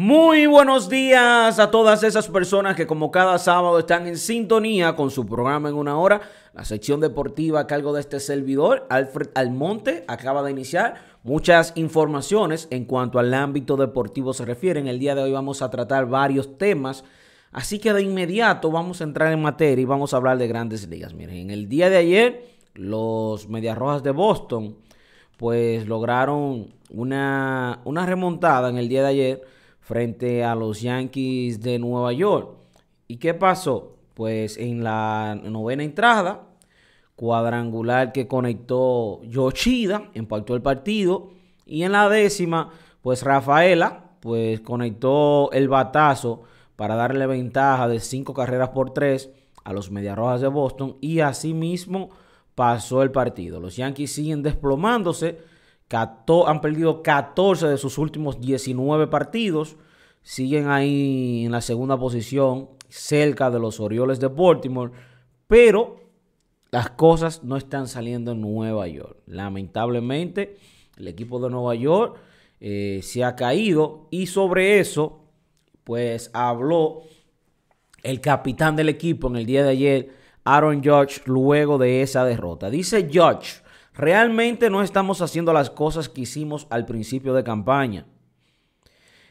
Muy buenos días a todas esas personas que como cada sábado están en sintonía con su programa en una hora. La sección deportiva a cargo de este servidor, Alfred Almonte, acaba de iniciar. Muchas informaciones en cuanto al ámbito deportivo se refiere, en El día de hoy vamos a tratar varios temas. Así que de inmediato vamos a entrar en materia y vamos a hablar de grandes ligas. Miren, en el día de ayer los Medias Rojas de Boston pues lograron una, una remontada en el día de ayer frente a los Yankees de Nueva York. ¿Y qué pasó? Pues en la novena entrada, cuadrangular que conectó Yoshida, impactó el partido. Y en la décima, pues Rafaela, pues conectó el batazo para darle ventaja de cinco carreras por tres a los Mediarrojas de Boston y asimismo pasó el partido. Los Yankees siguen desplomándose, han perdido 14 de sus últimos 19 partidos, siguen ahí en la segunda posición, cerca de los Orioles de Baltimore, pero las cosas no están saliendo en Nueva York. Lamentablemente, el equipo de Nueva York eh, se ha caído y sobre eso, pues habló el capitán del equipo en el día de ayer, Aaron Judge, luego de esa derrota. Dice Judge, realmente no estamos haciendo las cosas que hicimos al principio de campaña.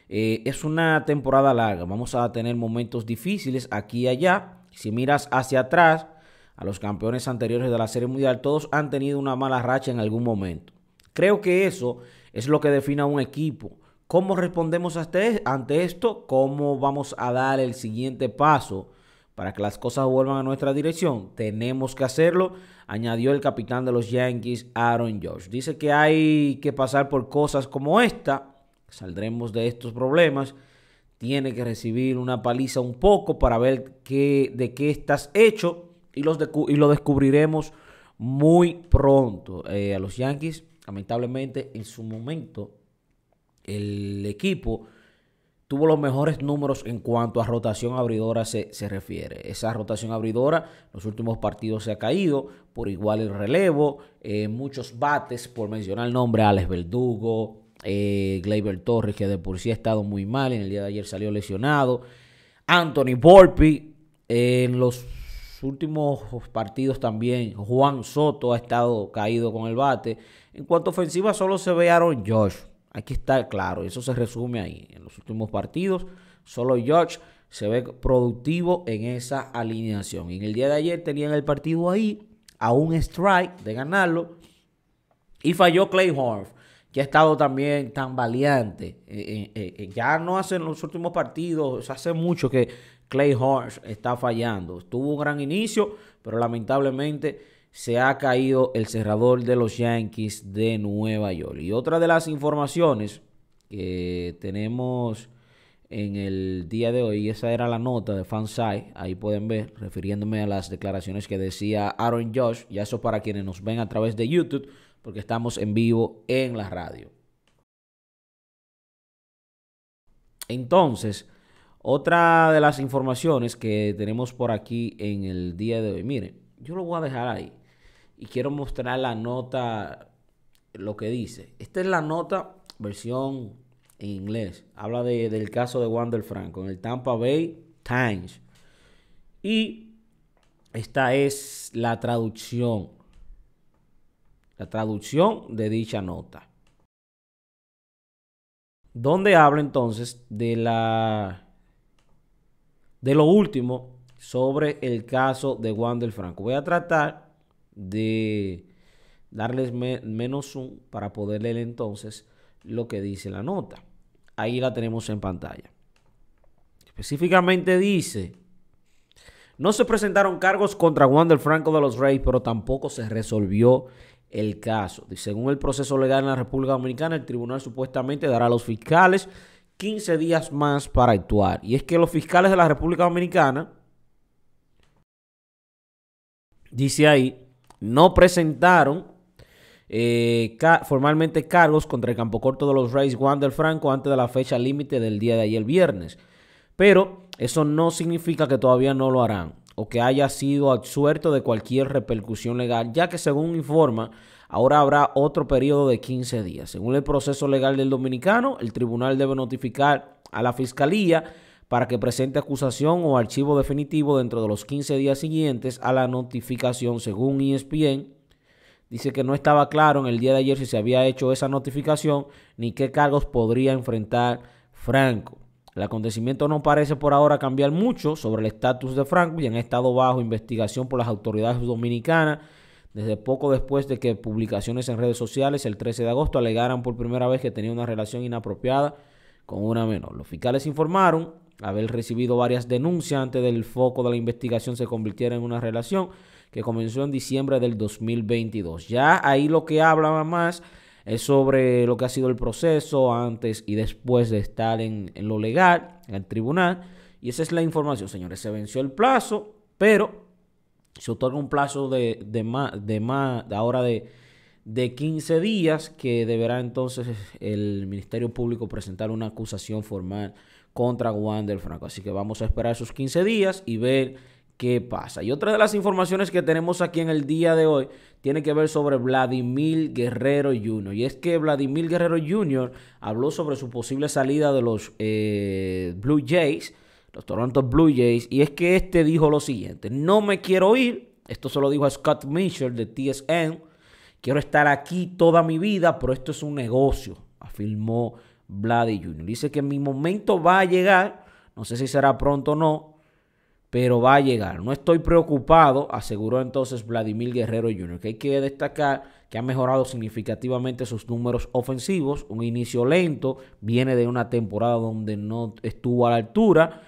Eh, es una temporada larga, vamos a tener momentos difíciles aquí y allá. Si miras hacia atrás, a los campeones anteriores de la Serie Mundial, todos han tenido una mala racha en algún momento. Creo que eso es lo que define a un equipo. ¿Cómo respondemos ante esto? ¿Cómo vamos a dar el siguiente paso para que las cosas vuelvan a nuestra dirección? Tenemos que hacerlo, añadió el capitán de los Yankees, Aaron George. Dice que hay que pasar por cosas como esta saldremos de estos problemas, tiene que recibir una paliza un poco para ver qué, de qué estás hecho y, los y lo descubriremos muy pronto. Eh, a los Yankees, lamentablemente, en su momento, el equipo tuvo los mejores números en cuanto a rotación abridora se, refiere. Esa rotación abridora, los últimos partidos se ha caído, por igual el relevo, eh, muchos bates, por mencionar el nombre, Alex Verdugo, eh, Gleyber Torres, que de por sí ha estado muy mal, en el día de ayer salió lesionado. Anthony Volpi, en los últimos partidos también, Juan Soto ha estado caído con el bate. En cuanto a ofensiva, solo se ve Aaron Josh. Aquí está claro, eso se resume ahí. En los últimos partidos, solo George se ve productivo en esa alineación. En el día de ayer tenían el partido ahí, a un strike de ganarlo, y falló Clay Horf ha estado también tan valiente. Eh, eh, eh, ya no hace los últimos partidos, hace mucho que Clay Horns está fallando. Tuvo un gran inicio, pero lamentablemente se ha caído el cerrador de los Yankees de Nueva York. Y otra de las informaciones que tenemos en el día de hoy. Esa era la nota de FANSAI. Ahí pueden ver, refiriéndome a las declaraciones que decía Aaron Josh. ya eso para quienes nos ven a través de YouTube, porque estamos en vivo en la radio. Entonces, otra de las informaciones que tenemos por aquí en el día de hoy. Miren, yo lo voy a dejar ahí. Y quiero mostrar la nota, lo que dice. Esta es la nota versión en inglés. Habla del caso de Wander Franco en el Tampa Bay Times. Y esta es la traducción. La traducción de dicha nota. Donde habla entonces de la de lo último sobre el caso de Wander Franco. Voy a tratar de darles menos un para poder leer entonces lo que dice la nota. Ahí la tenemos en pantalla. Específicamente dice, no se presentaron cargos contra Juan del Franco de los Reyes, pero tampoco se resolvió el caso. según el proceso legal en la República Dominicana, el tribunal supuestamente dará a los fiscales 15 días más para actuar. Y es que los fiscales de la República Dominicana, dice ahí, no presentaron eh, formalmente cargos contra el campo corto de los Reyes Juan Franco antes de la fecha límite del día de ayer viernes. Pero eso no significa que todavía no lo harán o que haya sido absuelto de cualquier repercusión legal, ya que según informa, ahora habrá otro periodo de 15 días. Según el proceso legal del dominicano, el tribunal debe notificar a la fiscalía para que presente acusación o archivo definitivo dentro de los 15 días siguientes a la notificación, según ESPN. Dice que no estaba claro en el día de ayer si se había hecho esa notificación ni qué cargos podría enfrentar Franco. El acontecimiento no parece por ahora cambiar mucho sobre el estatus de Franco, y han estado bajo investigación por las autoridades dominicanas desde poco después de que publicaciones en redes sociales el 13 de agosto alegaran por primera vez que tenía una relación inapropiada con una menor. Los fiscales informaron haber recibido varias denuncias antes del foco de la investigación se convirtiera en una relación que comenzó en diciembre del 2022. Ya ahí lo que habla más es sobre lo que ha sido el proceso antes y después de estar en, lo legal, en el tribunal. Y esa es la información, señores. Se venció el plazo, pero se otorga un plazo de, más, de más, ahora de, de 15 días que deberá entonces el Ministerio Público presentar una acusación formal contra Wander Franco. Así que vamos a esperar esos 15 días y ver qué pasa. Y otra de las informaciones que tenemos aquí en el día de hoy tiene que ver sobre Vladimir Guerrero Jr. Y es que Vladimir Guerrero Jr. habló sobre su posible salida de los eh, Blue Jays, los Toronto Blue Jays, y es que este dijo lo siguiente, no me quiero ir, esto se lo dijo a Scott Mitchell de TSN, quiero estar aquí toda mi vida, pero esto es un negocio, afirmó Vladi Jr. Dice que mi momento va a llegar, no sé si será pronto o no, pero va a llegar. No estoy preocupado, aseguró entonces Vladimir Guerrero Jr., que hay que destacar que ha mejorado significativamente sus números ofensivos, un inicio lento, viene de una temporada donde no estuvo a la altura,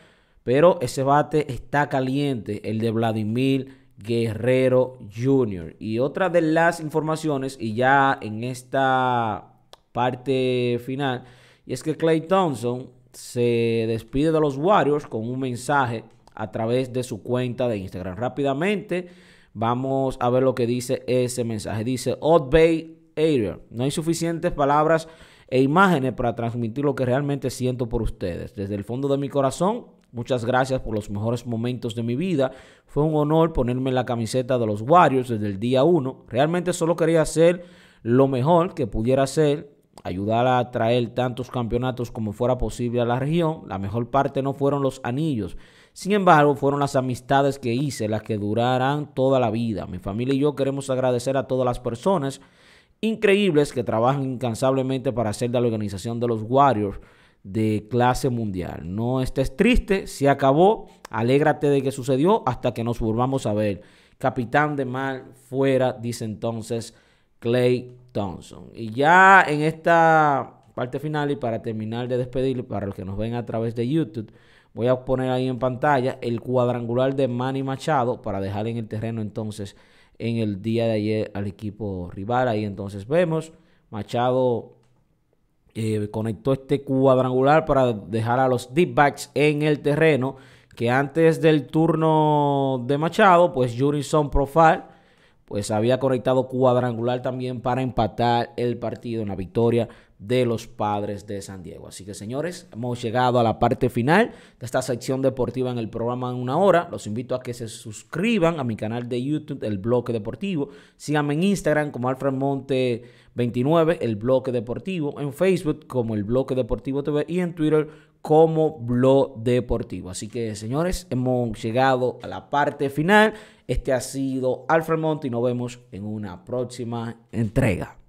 pero ese bate está caliente, el de Vladimir Guerrero Jr. Y otra de las informaciones, y ya en esta parte final, y es que Clay Thompson se despide de los Warriors con un mensaje a través de su cuenta de Instagram. Rápidamente vamos a ver lo que dice ese mensaje. Dice, Odd Bay Area, no hay suficientes palabras e imágenes para transmitir lo que realmente siento por ustedes. Desde el fondo de mi corazón, muchas gracias por los mejores momentos de mi vida. Fue un honor ponerme la camiseta de los Warriors desde el día 1. Realmente solo quería hacer lo mejor que pudiera hacer ayudar a traer tantos campeonatos como fuera posible a la región. La mejor parte no fueron los anillos. Sin embargo, fueron las amistades que hice las que durarán toda la vida. Mi familia y yo queremos agradecer a todas las personas increíbles que trabajan incansablemente para hacer de la organización de los Warriors de clase mundial. No estés triste, se acabó. Alégrate de que sucedió hasta que nos volvamos a ver. Capitán de mal fuera, dice entonces Clay Thompson. Y ya en esta parte final y para terminar de despedir, para los que nos ven a través de YouTube, voy a poner ahí en pantalla el cuadrangular de Manny Machado para dejar en el terreno entonces en el día de ayer al equipo rival. Ahí entonces vemos, Machado eh, conectó este cuadrangular para dejar a los deep backs en el terreno, que antes del turno de Machado, pues Jurison Profile pues había conectado cuadrangular también para empatar el partido en la victoria de los padres de San Diego. Así que señores, hemos llegado a la parte final de esta sección deportiva en el programa en una hora. Los invito a que se suscriban a mi canal de YouTube, El Bloque Deportivo. Síganme en Instagram como Alfred Monte 29, El Bloque Deportivo. En Facebook como El Bloque Deportivo TV y en Twitter como blog deportivo. Así que, señores, hemos llegado a la parte final. Este ha sido Alfred y nos vemos en una próxima entrega.